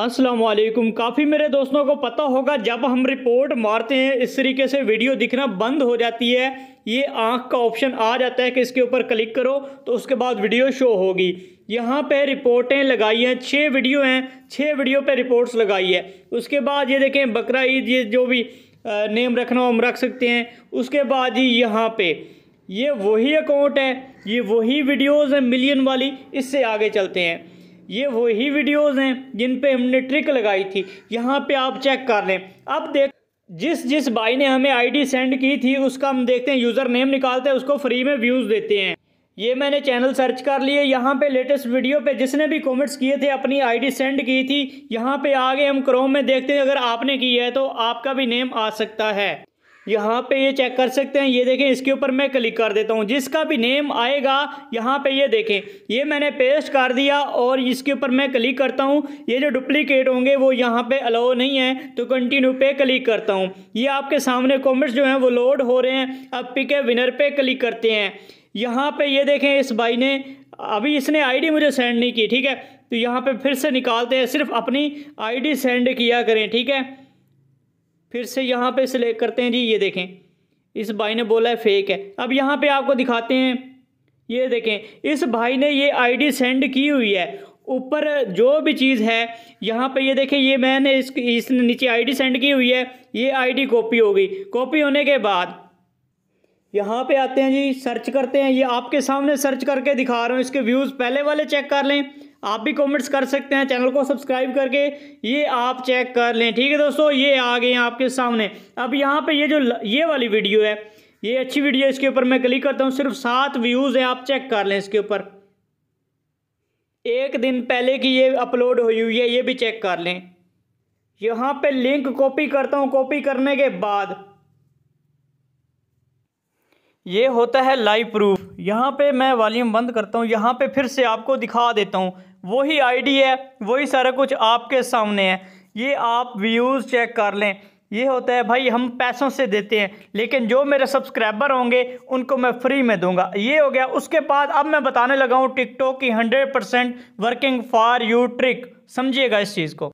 असलम काफ़ी मेरे दोस्तों को पता होगा जब हम रिपोर्ट मारते हैं इस तरीके से वीडियो दिखना बंद हो जाती है ये आँख का ऑप्शन आ जाता है कि इसके ऊपर क्लिक करो तो उसके बाद वीडियो शो होगी यहाँ पे रिपोर्टें लगाई हैं छः वीडियो हैं छः वीडियो पे रिपोर्ट्स लगाई है उसके बाद ये देखें बकरा ईद ये जो भी नेम रखना हम रख सकते हैं उसके बाद ही यहाँ पर ये वही अकाउंट है ये वही वीडियोज़ हैं मिलियन वाली इससे आगे चलते हैं ये वही वीडियोस हैं जिन पे हमने ट्रिक लगाई थी यहाँ पे आप चेक कर लें अब देख जिस जिस भाई ने हमें आईडी सेंड की थी उसका हम देखते हैं यूज़र नेम निकालते हैं उसको फ्री में व्यूज़ देते हैं ये मैंने चैनल सर्च कर लिए यहाँ पे लेटेस्ट वीडियो पे जिसने भी कमेंट्स किए थे अपनी आईडी सेंड की थी यहाँ पे आगे हम क्रोम में देखते हैं अगर आपने की है तो आपका भी नेम आ सकता है यहाँ पे ये चेक कर सकते हैं ये देखें इसके ऊपर मैं क्लिक कर देता हूँ जिसका भी नेम आएगा यहाँ पे ये देखें ये मैंने पेस्ट कर दिया और इसके ऊपर मैं क्लिक करता हूँ ये जो डुप्लीकेट होंगे वो यहाँ पे अलाउ नहीं है तो कंटिन्यू पे क्लिक करता हूँ ये आपके सामने कॉमेंट्स जो हैं वो लोड हो रहे हैं अब पिक के विनर पर क्लिक करते हैं यहाँ पर ये देखें इस भाई ने अभी इसने आई मुझे सेंड नहीं की ठीक है तो यहाँ पर फिर से निकालते हैं सिर्फ अपनी आई सेंड किया करें ठीक है फिर से यहाँ पे सिलेक्ट करते हैं जी ये देखें इस भाई ने बोला है फेक है अब यहाँ पे आपको दिखाते हैं ये देखें इस भाई ने ये आईडी सेंड की हुई है ऊपर जो भी चीज़ है यहाँ पे ये देखें ये मैंने इस इसने नीचे आईडी सेंड की हुई है ये आईडी कॉपी हो गई कॉपी होने के बाद यहाँ पे आते हैं जी सर्च करते हैं ये आपके सामने सर्च करके दिखा रहा हूँ इसके व्यूज़ पहले वाले चेक कर लें आप भी कमेंट्स कर सकते हैं चैनल को सब्सक्राइब करके ये आप चेक कर लें ठीक है दोस्तों ये आ गए आपके सामने अब यहाँ पे ये जो ये वाली वीडियो है ये अच्छी वीडियो इसके ऊपर मैं क्लिक करता हूँ सिर्फ सात व्यूज़ है आप चेक कर लें इसके ऊपर एक दिन पहले की ये अपलोड हुई हुई है ये भी चेक कर लें यहाँ पे लिंक कॉपी करता हूँ कॉपी करने के बाद ये होता है लाइव प्रूफ यहाँ पे मैं वॉल्यूम बंद करता हूँ यहाँ पे फिर से आपको दिखा देता हूँ वही आईडी है वही सारा कुछ आपके सामने है ये आप व्यूज़ चेक कर लें ये होता है भाई हम पैसों से देते हैं लेकिन जो मेरे सब्सक्राइबर होंगे उनको मैं फ्री में दूंगा ये हो गया उसके बाद अब मैं बताने लगा हूँ टिकटॉक की hundred percent working for you trick समझिएगा इस चीज़ को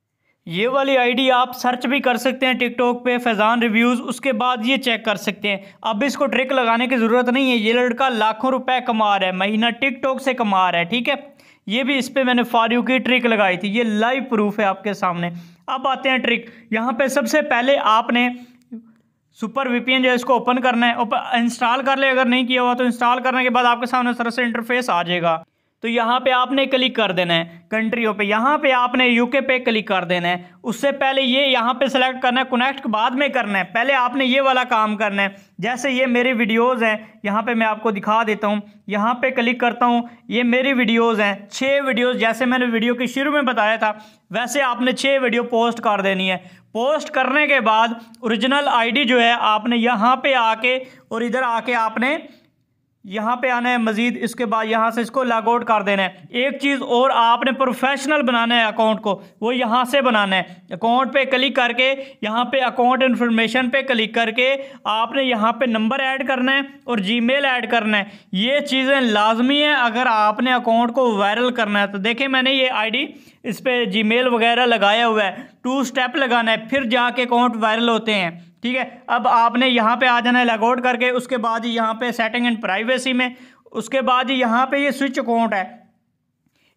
ये वाली आईडी आप सर्च भी कर सकते हैं टिकटॉक पे फैज़ान रिव्यूज़ उसके बाद ये चेक कर सकते हैं अब इसको ट्रिक लगाने की ज़रूरत नहीं है ये लड़का लाखों रुपए कमा रहा है महीना टिकटॉक से कमा रहा है ठीक है ये भी इस पर मैंने फारू की ट्रिक लगाई थी ये लाइव प्रूफ है आपके सामने अब आते हैं ट्रिक यहाँ पर सबसे पहले आपने सुपर वीपीएन जो है इसको ओपन करना है ओपन इंस्टॉल कर ले अगर नहीं किया हुआ तो इंस्टॉल करने के बाद आपके सामने सर से इंटरफेस आ जाएगा तो यहाँ पे आपने क्लिक कर देना है कंट्रियों पे यहाँ पे आपने यूके पे क्लिक कर देना है उससे पहले ये यहाँ पे सेलेक्ट करना है कनेक्ट बाद में करना है पहले आपने ये वाला काम करना है जैसे ये मेरी वीडियोस हैं यहाँ पे मैं आपको दिखा देता हूँ यहाँ पे क्लिक करता हूँ ये मेरी वीडियोस हैं छः वीडियोज़ जैसे मैंने वीडियो के शुरू में बताया था वैसे आपने छः वीडियो पोस्ट कर देनी है पोस्ट करने के बाद ओरिजिनल आईडी जो है आपने यहाँ पे आके और इधर आके आपने यहाँ पे आना है मज़ीद इसके बाद यहाँ से इसको लॉगआउट कर देना है एक चीज़ और आपने प्रोफेशनल बनाना है अकाउंट को वो यहाँ से बनाना है अकाउंट पे क्लिक करके यहाँ पे अकाउंट इन्फॉर्मेशन पे क्लिक करके आपने यहाँ पे नंबर ऐड करना है और जीमेल ऐड करना है ये चीज़ें लाजमी हैं अगर आपने अकाउंट को वायरल करना है तो देखें मैंने ये आई इस पर जी वगैरह लगाया हुआ है टू स्टेप लगाना है फिर जाके अकाउंट वायरल होते हैं ठीक है अब आपने यहाँ पे आ जाना है लगआउट करके उसके बाद यहाँ पे सेटिंग एंड प्राइवेसी में उसके बाद यहाँ पे ये यह स्विच अकाउंट है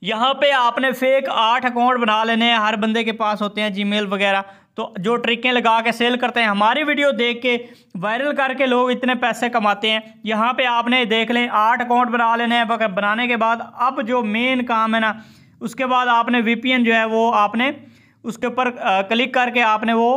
यहाँ पे आपने फेक आठ अकाउंट बना लेने हैं हर बंदे के पास होते हैं जीमेल वगैरह तो जो ट्रिकें लगा के सेल करते हैं हमारी वीडियो देख के वायरल करके लोग इतने पैसे कमाते हैं यहाँ पे आपने देख लें आठ अकाउंट बना लेने हैं बनाने के बाद अब जो मेन काम है ना उसके बाद आपने वीपीएन जो है वो आपने उसके ऊपर क्लिक करके आपने वो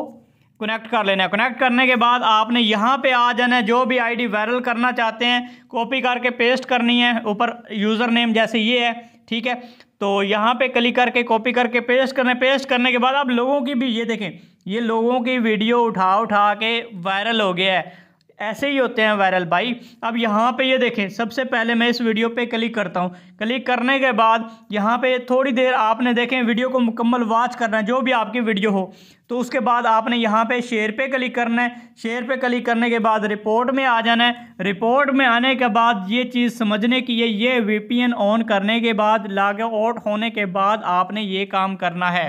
कनेक्ट कर लेना है कनेक्ट करने के बाद आपने यहाँ पे आ जाना है जो भी आईडी वायरल करना चाहते हैं कॉपी करके पेस्ट करनी है ऊपर यूज़र नेम जैसे ये है ठीक है तो यहाँ पे क्लिक करके कॉपी करके पेस्ट करने पेस्ट करने के बाद आप लोगों की भी ये देखें ये लोगों की वीडियो उठा उठा के वायरल हो गया है ऐसे ही होते हैं वायरल भाई अब यहाँ पे ये देखें सबसे पहले मैं इस वीडियो पे क्लिक करता हूँ क्लिक करने के बाद यहाँ पे थोड़ी देर आपने देखें वीडियो को मुकम्मल वॉच करना है जो भी आपकी वीडियो हो तो उसके बाद आपने यहाँ पे शेयर पे क्लिक करना है शेयर पे क्लिक करने के बाद रिपोर्ट में आ जाना है रिपोर्ट में आने के बाद ये चीज़ समझने की है ये वीपीएन ऑन करने के बाद लागे आउट होने के बाद आपने ये काम करना है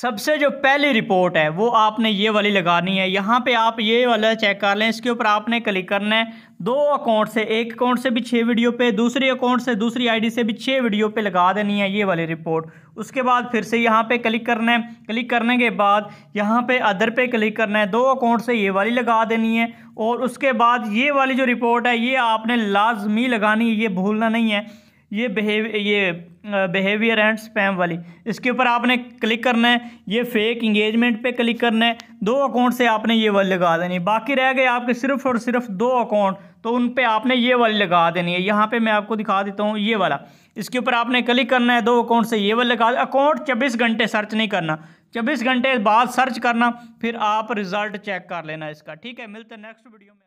सबसे जो पहली रिपोर्ट है वो आपने ये वाली लगानी है यहाँ पे आप ये वाला चेक कर लें इसके ऊपर आपने क्लिक करना है दो अकाउंट से एक अकाउंट से भी छः वीडियो पे दूसरी अकाउंट से दूसरी आईडी से भी छः वीडियो पे लगा देनी है ये वाली रिपोर्ट उसके बाद फिर से यहाँ पे क्लिक करना है क्लिक करने के बाद यहाँ पे अदर पे क्लिक करना है दो अकाउंट से ये वाली लगा देनी है और उसके बाद ये वाली जो रिपोर्ट है ये आपने लाजमी लगानी है ये भूलना नहीं है ये बिहेव ये बिहेवियर एंड स्पैम वाली इसके ऊपर आपने क्लिक करना है ये फेक इंगेजमेंट पे क्लिक करना है दो अकाउंट से आपने ये वाली लगा देनी है बाकी रह गए आपके सिर्फ और सिर्फ दो अकाउंट तो उन पे आपने ये वाली लगा देनी है यहाँ पे मैं आपको दिखा देता हूँ ये वाला इसके ऊपर आपने क्लिक करना है दो अकाउंट से ये वाला लगा अकाउंट चौबीस घंटे सर्च नहीं करना चौबीस घंटे बाद सर्च करना फिर आप रिज़ल्ट चेक कर लेना इसका ठीक है मिलते नेक्स्ट वीडियो में